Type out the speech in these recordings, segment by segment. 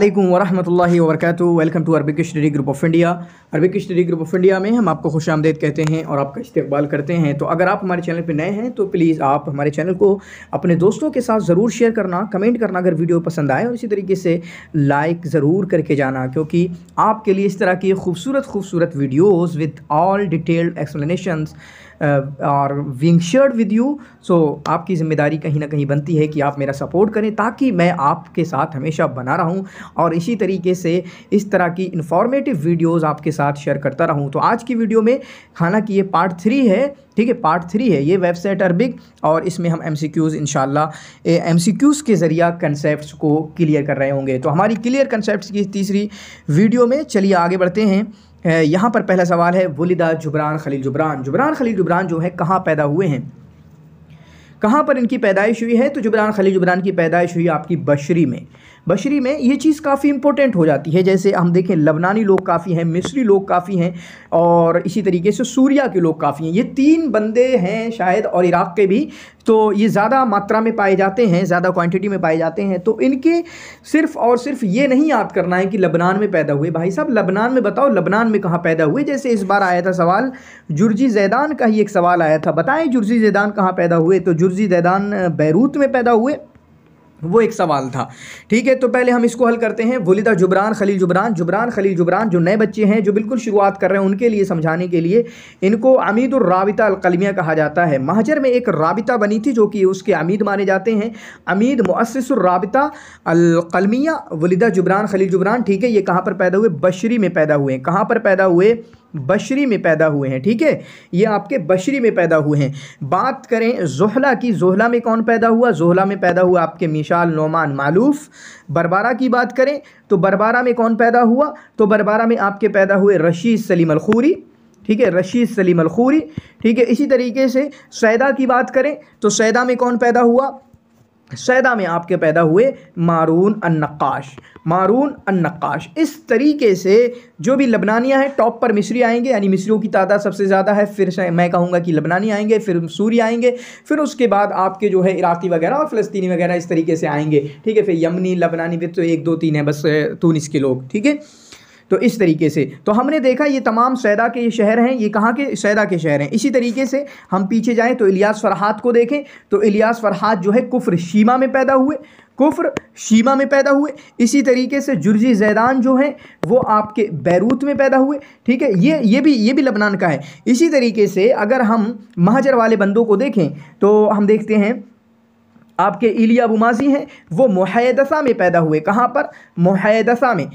अल्लाम वरहमल वर्क welcome to Arabic study group of India Arabic study group of India में हम आपको खुश आमदेद कहते हैं और आपका इस्तेबाल करते हैं तो अगर आप हमारे चैनल पर नए हैं तो प्लीज़ आप हमारे चैनल को अपने दोस्तों के साथ ज़रूर शेयर करना कमेंट करना अगर वीडियो पसंद आए और इसी तरीके से लाइक ज़रूर करके जाना क्योंकि आपके लिए इस तरह की खूबसूरत खूबसूरत videos with all detailed explanations और विंग शेयर विद यू सो आपकी ज़िम्मेदारी कहीं ना कहीं बनती है कि आप मेरा सपोर्ट करें ताकि मैं आपके साथ हमेशा बना रहूं और इसी तरीके से इस तरह की इन्फॉर्मेटिव वीडियोस आपके साथ शेयर करता रहूं तो आज की वीडियो में हालांकि ये पार्ट थ्री है ठीक है पार्ट थ्री है ये वेबसाइट अरबिक और इसमें हम एम सी क्यूज़ इनशाला एम सी क्यूज़ के ज़रिए कंसेप्ट को क्लियर कर रहे होंगे तो हमारी क्लियर कंसेप्ट की तीसरी वीडियो में चलिए आगे बढ़ते हैं यहाँ पर पहला सवाल है वलिदा जुबरान खलील जुबरान जुबरान खलील जुबरान जो है कहाँ पैदा हुए हैं कहाँ पर इनकी पैदाइश हुई है तो जुबरान खली जुबरान की पैदाइश हुई आपकी बशरी में बशरी में ये चीज़ काफ़ी इंपॉर्टेंट हो जाती है जैसे हम देखें लबनानी लोग काफ़ी हैं मिस्री लोग काफ़ी हैं और इसी तरीके से सूर्या के लोग काफ़ी हैं ये तीन बंदे हैं शायद और इराक़ के भी तो ये ज़्यादा मात्रा में पाए जाते हैं ज़्यादा क्वांटिटी में पाए जाते हैं तो इनके सिर्फ और सिर्फ ये नहीं याद करना है कि लबनान में पैदा हुए भाई साहब लबनान में बताओ लबनान में कहाँ पैदा हुए जैसे इस बार आया था सवाल जुर्जी जैदान का ही एक सवाल आया था बताएं जुर्जी जैदान कहाँ पैदा हुए तो जुर्जी जैदान बैरूत में पैदा हुए वो एक सवाल था ठीक है तो पहले हम इसको हल करते हैं वलिदा जुबरान खलील जुबरान जुबरान खलील जुबरान जो नए बच्चे हैं जो बिल्कुल शुरुआत कर रहे हैं उनके लिए समझाने के लिए इनको अमीद और राबिता अलकलमिया कहा जाता है महाजर में एक राबिता बनी थी जो कि उसके अमीद माने जाते हैं अमीद मुअसराबिता अलकलमिया वलिदा जुबरान खलील जुबरान ठीक है ये कहाँ पर पैदा हुए बशरी में पैदा हुए कहाँ पर पैदा हुए बशरी में पैदा हुए हैं ठीक है ये आपके बशरी में पैदा हुए हैं बात करें जोहला की जोहला में कौन पैदा हुआ जोहला में पैदा हुआ आपके मिशाल नोमान मालूफ बरबारा की बात करें तो बरबारा में कौन पैदा हुआ तो बरबारा में आपके पैदा हुए रशीद सलीम अलखूरी ठीक है रशीद सलीम अलखूरी ठीक है इसी तरीके से सैदा की बात करें तो सैदा में कौन पैदा हुआ सैदा में आपके पैदा हुए मारून अन्नकाश मारून अन्नकाश इस तरीके से जो भी लबनानियाँ हैं टॉप पर मिस्री आएंगे यानी मिस्रियों की तादाद सबसे ज़्यादा है फिर मैं कहूँगा कि लबनानी आएंगे फिर सूरी आएंगे फिर उसके बाद आपके जो है इराक़ी वगैरह और फ़लस्तनी वगैरह इस तरीके से आएंगे ठीक है फिर यमनी लबनानी फिर तो एक दो तीन है बस तूनिस के लोग ठीक है तो इस तरीके से तो हमने देखा ये तमाम सैदा के शहर हैं ये कहाँ के सैदा के शहर हैं इसी तरीके से हम पीछे जाएँ तो इलियास फरहाद को देखें तो इलियास फरहाद जो है कुफ्र शीमा में पैदा हुए कुफ्र शीमा में पैदा हुए इसी तरीके से जुर्जी जैदान जो हैं वो आपके बैरूत में पैदा हुए ठीक है ये ये भी ये भी लबनान का है इसी तरीके से अगर हम महाजर वाले बंदों को देखें तो हम देखते हैं आपके इलिया बुमाजी हैं वो मुहैदसा में पैदा हुए कहाँ पर मुहैदसा में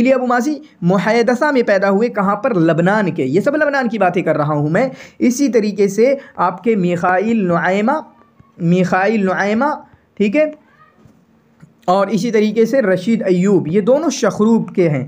अबू मासी मुहैदसा में पैदा हुए कहाँ पर लबनान के ये सब लबनान की बातें कर रहा हूँ मैं इसी तरीके से आपके मिखाइल नुआमा मिखाइल नुआमा ठीक है और इसी तरीके से रशीद अयूब ये दोनों शखरूब के हैं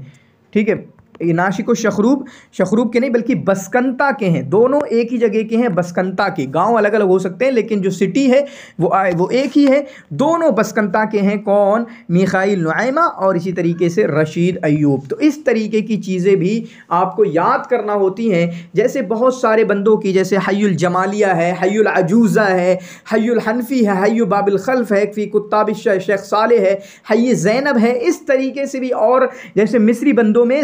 ठीक है नाशिक व शखरूब शखरूब के नहीं बल्कि बसकंता के हैं दोनों एक ही जगह के हैं बसकंता के गांव अलग अलग हो सकते हैं लेकिन जो सिटी है वो आए वो एक ही है दोनों बसकंता के हैं कौन मिखाइल नुआमा और इसी तरीके से रशीद अयूब तो इस तरीके की चीज़ें भी आपको याद करना होती हैं जैसे बहुत सारे बंदों की जैसे हयुलजमालिया है हयुलजूज़ा है हयुलहनफ़ी है हयु बाबिल खल्फ है फी कुत्ताब शेख साले है हय जैनब है इस तरीके से भी और जैसे मिस्री बंदों में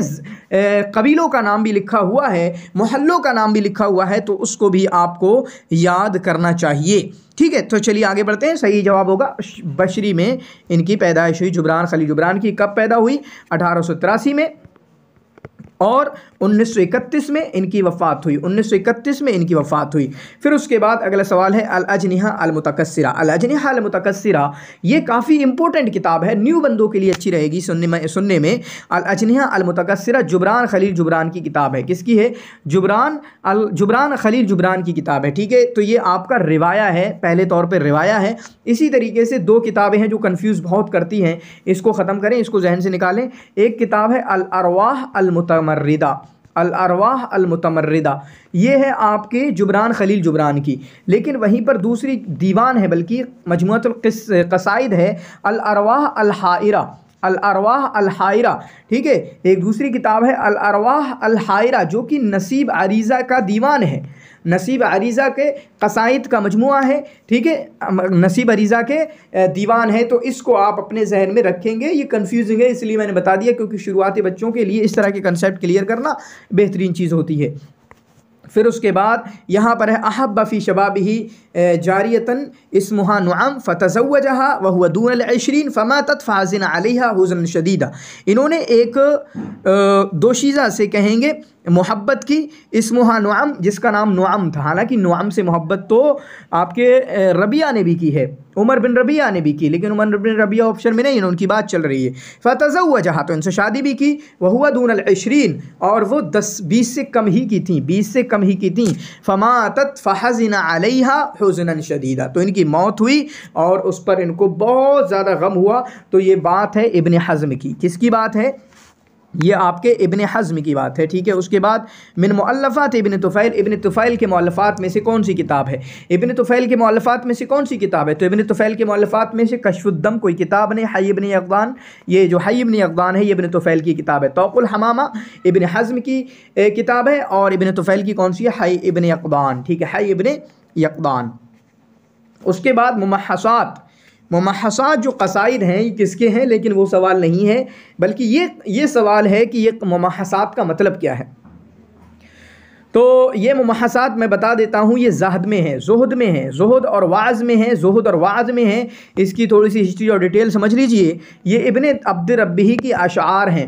कबीलों का नाम भी लिखा हुआ है मोहल्लों का नाम भी लिखा हुआ है तो उसको भी आपको याद करना चाहिए ठीक है तो चलिए आगे बढ़ते हैं सही जवाब होगा बशरी में इनकी पैदाइश हुई जुबरान खली जुबरान की कब पैदा हुई अठारह में और 1931 में इनकी वफ़ात हुई 1931 में इनकी वफ़ात हुई फिर उसके बाद अगला सवाल है अल अल मुतकसरा अल अल मुतकसरा ये काफ़ी इंपॉर्टेंट किताब है न्यू बंदों के लिए अच्छी रहेगी सुनने में सुनने में अल अजनहा मुतकसरा जुबरान खलील जुबरान की किताब है किसकी है जुबरान अल जुबरान खलील जुबरान की किताब है ठीक है तो ये आपका रिवाया है पहले तौर पर रिवाया है इसी तरीके से दो किताबें हैं जो कन्फ्यूज़ बहुत करती हैं इसको ख़त्म करें इसको जहन से निकालें एक किताब है अल अरवाह अलमतम अलमतमरदा अल अरवाह अलमतमरदा ये है आपके जुबरान खलील जुबरान की लेकिन वहीं पर दूसरी दीवान है बल्कि मजमुतलकसाइद है अल अरवाह अलहाइरा अल अरवाह अलहाइरा ठीक है एक दूसरी किताब है अल अरवाह अलहाइरा जो कि नसीब अरीज़ा का दीवान है नसीब अरीज़ा के कसाइद का मजमू है ठीक है नसीब अरीज़ा के दीवान है तो इसको आप अपने जहन में रखेंगे ये कन्फ्यूजिंग है इसलिए मैंने बता दिया क्योंकि शुरुआती बच्चों के लिए इस तरह के कंसेप्ट क्लियर करना बेहतरीन चीज़ होती है फिर उसके बाद यहाँ पर है अहब बफ़ी शबाब ही जारियतन इसमुहा नुआम फ़तजव जहाँ वह दूनशरीन फ़मा फ़ाजिन आलिहा हुजन शदीदा इन्होंने एक दोशीज़ा से कहेंगे मोहब्बत की इसमहा नुआम जिसका नाम नुआम था हालांकि नुआम से मोहब्बत तो आपके रबिया ने भी की है उमर बिन रबिया ने भी की लेकिन उमर बिन रबिया ऑप्शन में नहीं है उनकी बात चल रही है फतज़ा हुआ जहाँ तो इनसे शादी भी की वह हुआ दून अलशरीन और वो दस बीस से कम ही की थी बीस से कम ही की थी फ़मातत फ़हजिन अलहा हजन शदीदा तो इनकी मौत हुई और उस पर इनको बहुत ज़्यादा गम हुआ तो ये बात है इबन हज़म की किसकी बात है ये आपके इबन हज़म की बात है ठीक है उसके बाद मिन मुअल्फ़ात इबन तुफ़ैल इबन तुफ़ैल के मौलफ़ात में से कौन सी किताब है इबन तुफ़ैल के मौलफ़ात में से कौन सी किताब है तो इबन तुफ़ैल के मौलफ़ात में से कशुद्दम कोई किताब नहीं हई इबन अकदान ये जो हई इबन अकदान है ये इबन तुफ़ैल की किताब है तोकुल हमामा इबन हज़म की किताब है और इबन तुफ़ैल की कौन सी है हई इबन अकदान ठीक है हई इबन यकदान उसके बाद मुमहसात ममहसात जो कसाइद हैं ये किसके हैं लेकिन वो सवाल नहीं है बल्कि ये ये सवाल है कि ये ममहसात का मतलब क्या है तो ये ममहसात मैं बता देता हूँ ये जहद में है जहद में है जहद और वाज में है जहद और वाज में है इसकी थोड़ी सी हिस्ट्री और डिटेल समझ लीजिए ये इबन अब्दरबी की अशार हैं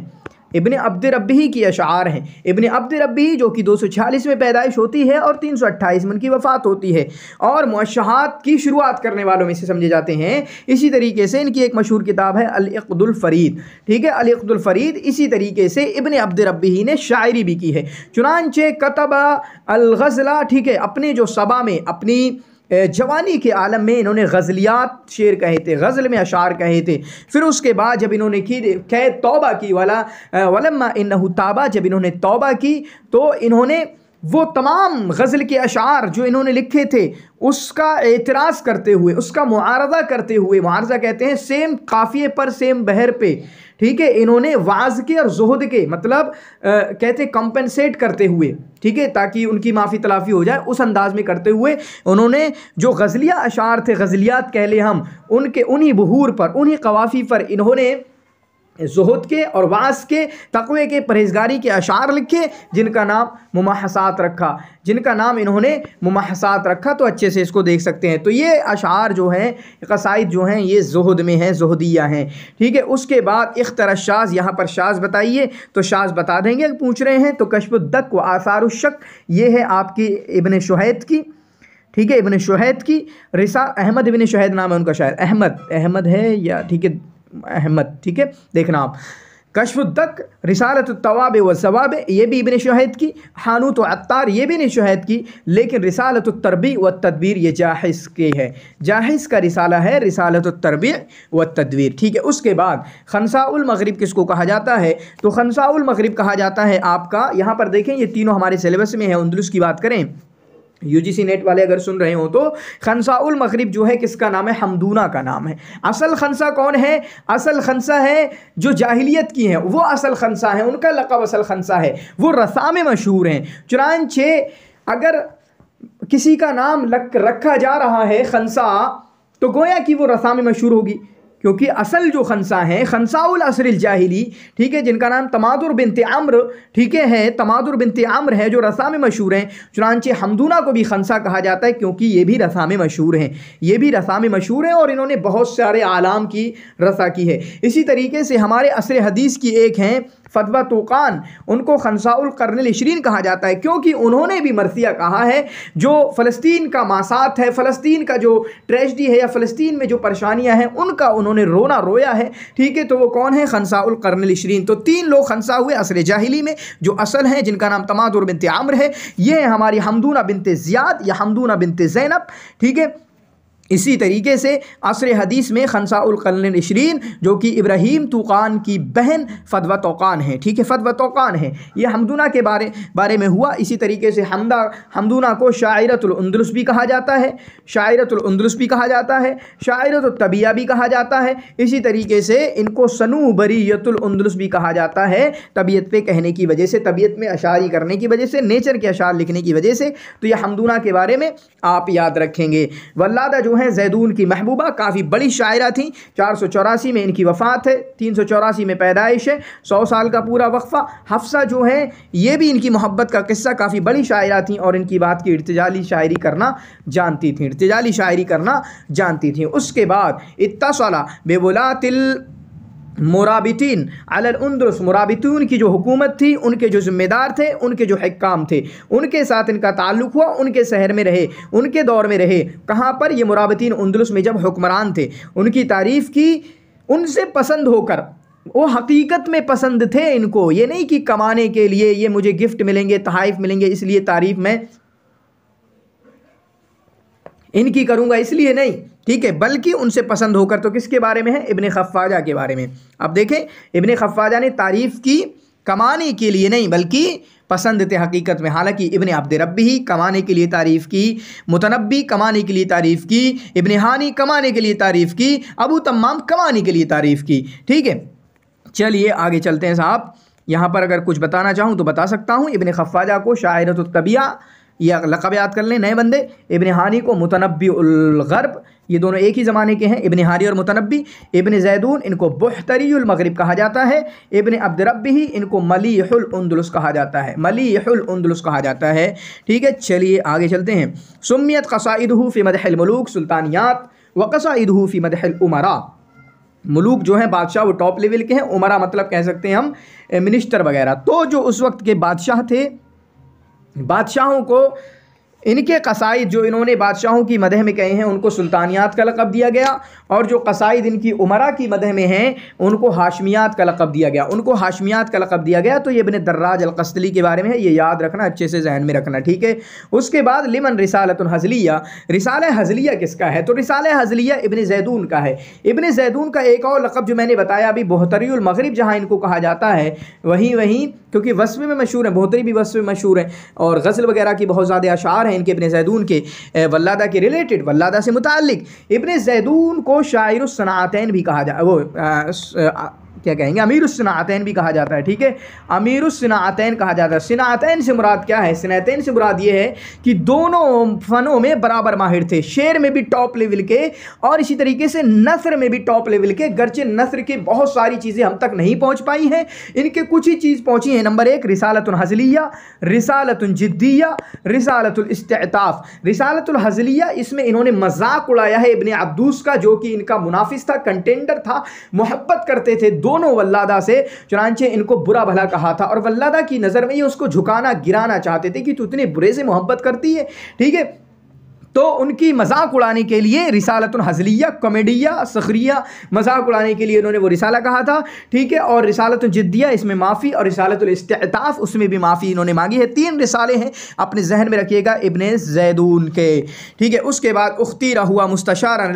इबन अब्द रबी की अशार हैं इबन अब्द रबी जो कि दो सौ छियालीस में पैदाइश होती है और तीन सौ अट्ठाईस में उनकी वफ़ात होती है और मशहत की शुरुआत करने वालों में से समझे जाते हैं इसी तरीके से इनकी एक मशहूर किताब है अलकदुलफ़रीद ठीक है अलकदुलफ़रीद इसी तरीके से इबन अब्द रबी ने शायरी भी की है चुनानचे कतबा अलगज़ला ठीक है अपने जो सबा में अपनी जवानी के आलम में इन्होंने गज़लियात शेर कहे थे गज़ल में अशार कहे थे फिर उसके बाद जब इन्होंने की कह तौबा की वाला वलम्मा इन ताबा जब इन्होंने तौबा की तो इन्होंने वो तमाम गज़ल के अशार जो इन्होंने लिखे थे उसका एतराज़ करते हुए उसका मुआरजा करते हुए मुआरजा कहते हैं सेम काफ़िए पर सेम बहर पे ठीक है इन्होंने वाज के और जहद के मतलब आ, कहते कंपनसेट करते हुए ठीक है ताकि उनकी माफ़ी तलाफ़ी हो जाए उस अंदाज़ में करते हुए उन्होंने जो गज़लिया अशार थे गज़लियात कह लें हम उनके उन्हीं बहूर पर उन्हीं कवाफ़ी पर इन्होंने जहद के और वास के तकवे के परहेजगारी के अशार लिखे जिनका नाम मुमाहसात रखा जिनका नाम इन्होंने मुमाहसात रखा तो अच्छे से इसको देख सकते हैं तो ये अशार जो हैं कसाइद जो हैं ये जहद में हैं जहदिया हैं ठीक है उसके बाद इख्तर शाज यहाँ पर शाज बताइए तो शाज बता देंगे पूछ रहे हैं तो कशबुद्दक व शक ये है आपकी इबन शहैद की ठीक है इबन शहैद की रिसा अहमद इबन शहैद नाम है उनका शायर अहमद अहमद है या ठीक है अहमद ठीक है देखना आप कशफुद्दक रिसालत तवाब व सवाब ये भी इबन शहैद की हानूत व अतार ये भी इबन शहैद की लेकिन रिसालत तरबी व तदबीर ये जाहिस के है जाहिस का रिसाला है रिसालत तरबी व तदबीर ठीक है उसके बाद खनसाउल मगरिब किसको कहा जाता है तो खनसाउल मगरिब कहा जाता है आपका यहाँ पर देखें ये तीनों हमारे सिलेबस में है उन्दुलस की बात करें यूजीसी नेट वाले अगर सुन रहे हो तो उल मखरब जो है किसका नाम है हमदूना का नाम है असल खनसा कौन है असल खनसा है जो जाहिलियत की हैं वो असल खनसा है उनका लकब असल खनसा है वो रसाम मशहूर हैं चुनान छः अगर किसी का नाम लग रखा जा रहा है खनसा तो गोया कि वो रसाम मशहूर होगी क्योंकि असल जो खनसा हैं खनसाउल असरिल जाहिली ठीक है जिनका नाम तमादुर बिन आम्र ठीक है तमादुर बिन आम्र है जो रसा में मशहूर हैं चुनानचे हमदूना को भी खनसा कहा जाता है क्योंकि ये भी रसा में मशहूर हैं ये भी रसा में मशहूर हैं और इन्होंने बहुत सारे आलाम की रसा की है इसी तरीके से हमारे असर हदीस की एक हैं फतवा तोकान उनको खनसाउल कर्नल शरीन कहा जाता है क्योंकि उन्होंने भी मरसिया कहा है जो फ़लस्तीन का मासात है फ़लस्तीन का जो ट्रेजडी है या फ़लस्तीन में जो परेशानियाँ हैं उनका उन्होंने उन्होंने रोना रोया है ठीक है तो वो कौन है खनसाउल कर्नल शरीन तो तीन लोग खनसा हुए असर जाहली में जो असल हैं जिनका नाम तमादुर बिनते आम्र है ये है हमारी हमदूना बिनते ज़ियाद या हमदूना बिनते ज़ैनब ठीक है इसी तरीके से असर हदीस में खनसाउलकलन शरीन जो कि इब्राहीम तूक़ान की बहन फदवा तोक़ान है ठीक है फ़दवा तोक़ान है ये हमदुना के बारे बारे में हुआ इसी तरीके से हमदा हमदूना को शायरतुलंदलस भी कहा जाता है शायरतुलंदलस भी कहा जाता है शायरतबिया भी कहा जाता है इसी तरीके से इनको सनू बरीतुलंदलस भी कहा जाता है तबीयत पे कहने की वजह से तबीयत में अशारी करने की वजह से नेचर के अशार लिखने की वजह से तो यह हमदुना के बारे में आप याद रखेंगे वल्लादा जो है जैदून की महबूबा काफ़ी बड़ी शायरा थी चार सौ चौरासी में इनकी वफ़ात है तीन सौ चौरासी में पैदाइश है सौ साल का पूरा वक्फ़ा हफ्सा जो है ये भी इनकी मोहब्बत का किस्सा काफ़ी बड़ी शायरा थी और इनकी बात की इर्तजाली शायरी करना जानती थी इर्तजाली शायरी करना जानती थी उसके बाद बेबुला बेबुलातिल मुराबितीन अलंदरस मुराबितून की जो हुकूमत थी उनके जो ज़िम्मेदार थे उनके जो हकाम थे उनके साथ इनका ताल्लुक़ हुआ उनके शहर में रहे उनके दौर में रहे कहाँ पर ये मुराबितीन उन्दलस में जब हुक्मरान थे उनकी तारीफ़ की उनसे पसंद होकर वो हकीकत में पसंद थे इनको ये नहीं कि कमाने के लिए ये मुझे गिफ्ट मिलेंगे तहफ़ मिलेंगे इसलिए तारीफ़ मैं इनकी करूँगा इसलिए नहीं ठीक है बल्कि उनसे पसंद होकर तो किसके बारे में है इबन खफाजा के बारे में अब देखें इबन खफाजा ने तारीफ़ की कमाने के लिए नहीं बल्कि पसंद थे हकीकत में हालांकि इबन रबी ही कमाने के लिए तारीफ़ की मुतनबी कमाने के लिए तारीफ़ की इबन हानी कमाने के लिए तारीफ़ की अबू तमाम कमाने के लिए तारीफ़ की ठीक है चलिए आगे चलते हैं साहब यहाँ पर अगर कुछ बताना चाहूँ तो बता सकता हूँ इबन खफाजा को शायरत तबिया या लकब याद कर लें नए बंदे इबन हानी को मुतनबी ये दोनों एक ही ज़माने के हैं इबन हानी और मुतनबी इबन जैदून इनको बहतरीमगरब कहा जाता है इबन अब्दरबी ही इनको मलीहुलंदलस कहा जाता है मलीहुलंदलस कहा जाता है ठीक है चलिए आगे चलते हैं सुमियत कसाइदहू फ़ी मदहलमलूक सुल्तानियात व कसाइदहू फ़ी उमरा मलूक जो हैं बादशाह वो टॉप लेवल के हैं उमरा मतलब कह सकते हैं हम मिनिस्टर वगैरह तो जो उस वक्त के बादशाह थे बादशाहों को इनके कसाई जो इन्होंने बादशाहों की मदह में कहे हैं उनको सुल्तानियात का लकब दिया गया और जो कसाइद इनकी उमरा की मदह में हैं उनको हाशमियात का लकब दिया गया उनको हाशमियात का लकब दिया गया तो ये अपने दर्राज अलकस्तली के बारे में है ये याद रखना अच्छे से जहन में रखना ठीक है उसके बाद लिमन हज़लिया रिसाल हजलिया किसका है तो रिसाल हजलिया इबन जैदून का है इबन जैदून का एक और लकब जो मैंने बताया अभी बहतरीमगरब जहाँ इनको कहा जाता है वहीं वहीं क्योंकि वस्व में मशहूर हैं बहुतरी भी वस्वे में मशहूर हैं और गज़ल वगैरह की बहुत ज़्यादा अशार हैं इनके इबन जैदून के वल्लादा के रिलेटेड वल्लादा से मुतल इबन जैदून को शायर सनातन भी कहा जाए वो क्या कहेंगे अमीर उसनातैन भी कहा जाता है ठीक है अमीर उसनातैन कहा जाता है सिनातैन से मुराद क्या है सिनातैन से मुराद ये है कि दोनों फनों में बराबर माहिर थे शेर में भी टॉप लेवल के और इसी तरीके से नसर में भी टॉप लेवल के गर्चे नसर के बहुत सारी चीज़ें हम तक नहीं पहुँच पाई हैं इनके कुछ ही चीज़ पहुँची हैं नंबर एक रिसालतुलहजलिया रिसालतुलजिद्दिया रिसालतुलस्ताफ़ हजलिया इसमें इन्होंने मजाक उड़ाया है इबन अब्दूस का जो कि इनका मुनाफिस था कंटेंडर था मोहब्बत करते थे दो दोनों वल्लादा से चुनानचे इनको बुरा भला कहा था और वल्लादा की नज़र में ये उसको झुकाना गिराना चाहते थे कि तू इतने बुरे से मोहब्बत करती है ठीक है तो उनकी मजाक उड़ाने के लिए रिसालत हजलिया कॉमेडिया सखरिया मजाक उड़ाने के लिए उन्होंने वो रिसाला कहा था ठीक है और रिसालत जिद्दिया इसमें माफ़ी और रिसालतफ़ उसमें भी माफ़ी इन्होंने मांगी है तीन रिसाले हैं अपने जहन में रखिएगा इबन जैदून के ठीक है उसके बाद उख्ती हुआ मुस्तार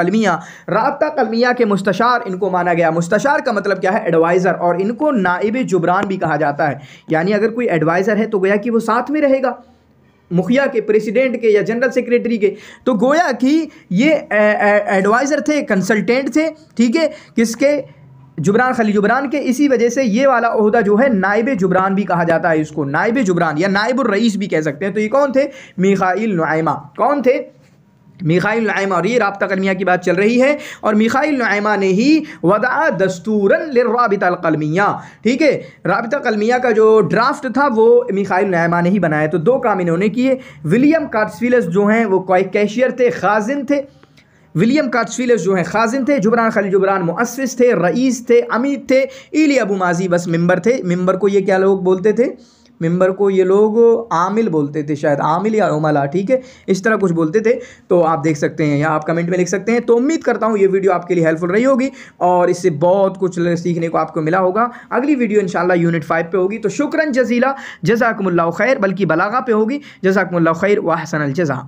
कलमिया रबता कलमिया के मुस्तार इनको माना गया मुस्तार का मतलब क्या है एडवाइज़र और इनको नाइब जुबरान भी कहा जाता है यानी अगर कोई एडवाइज़र है तो गया कि वो साथ में रहेगा मुखिया के प्रेसिडेंट के या जनरल सेक्रेटरी के तो गोया कि ये एडवाइज़र थे कंसल्टेंट थे ठीक है किसके जुबरान खली जुबरान के इसी वजह से ये वाला अहदा जो है नायब जुबरान भी कहा जाता है इसको नायब जुबरान या नायब रईस भी कह सकते हैं तो ये कौन थे मिखाइल नुआमा कौन थे मिखाइल ये रबता कलमिया की बात चल रही है और मिखाइल नयमा ने ही वदा दस्तूरन राबिता कलमिया ठीक है रबिता कलमिया का जो ड्राफ्ट था वो मिखाइल नायमा ने ही बनाया तो दो काम इन्होंने किए विलियम कार्सफिलस जो हैं वो कैशियर थे खाजिन थे विलियम कार्चफिलस जो हैं खाजिन थे जुबरान खली जुबरान मुअसस थे रईस थे अमीर थे इली अबू माजी बस मम्बर थे मम्बर को ये क्या लोग बोलते थे मेंबर को ये लोग आमिल बोलते थे शायद आमिल या ओमाला ठीक है इस तरह कुछ बोलते थे तो आप देख सकते हैं या आप कमेंट में लिख सकते हैं तो उम्मीद करता हूँ ये वीडियो आपके लिए हेल्पफुल रही होगी और इससे बहुत कुछ सीखने को आपको मिला होगा अगली वीडियो इन यूनिट फाइव पर होगी तो शुक्रन जजीला जजाकमल खैर बल्कि बलागा पे होगी जज़ाकमल खैर वाहसन अलजज़ा